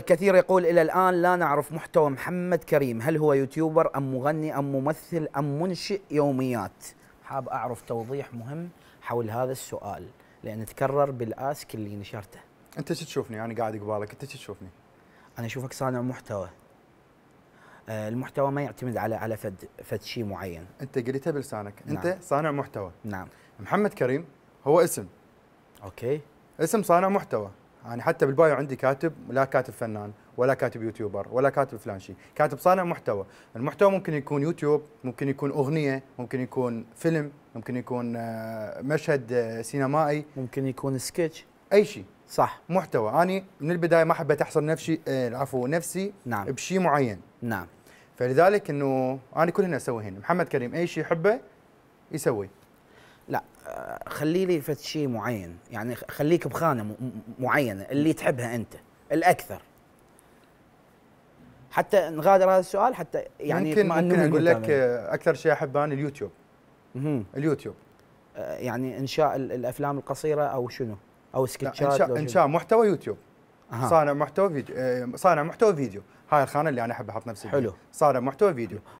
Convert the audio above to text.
الكثير يقول إلى الآن لا نعرف محتوى محمد كريم هل هو يوتيوبر أم مغني أم ممثل أم منشئ يوميات حاب أعرف توضيح مهم حول هذا السؤال لأن تكرر بالآسك اللي نشرته أنت شو تشوفني أنا قاعد قبالك أنت شو تشوفني أنا أشوفك صانع محتوى آه، المحتوى ما يعتمد على على فد فد شيء معين انت قلتها بلسانك نعم. انت صانع محتوى نعم محمد كريم هو اسم اوكي اسم صانع محتوى يعني حتى بالبايو عندي كاتب لا كاتب فنان ولا كاتب يوتيوبر ولا كاتب فلان شيء كاتب صانع محتوى المحتوى ممكن يكون يوتيوب ممكن يكون أغنية ممكن يكون فيلم ممكن يكون آه، مشهد آه، سينمائي ممكن يكون سكتش أي شيء صح محتوى أنا يعني من البداية ما حبيت أحصر نفسي آه، العفو نفسي نعم. بشيء معين نعم فلذلك انه انا كل هنا اسوي هنا محمد كريم اي شيء يحبه يسويه لا خلي لي فد شيء معين يعني خليك بخانه معينه اللي تحبها انت الاكثر حتى نغادر هذا السؤال حتى يعني ممكن ممكن اقول لك اكثر شيء احبه انا اليوتيوب مم. اليوتيوب أه، يعني انشاء الافلام القصيره او شنو او سكتشات انشاء, انشاء محتوى يوتيوب أه. صانع محتوى فيديو أه، صانع محتوى فيديو هاي الخانه اللي انا احب احط نفسي حلو صانع محتوى فيديو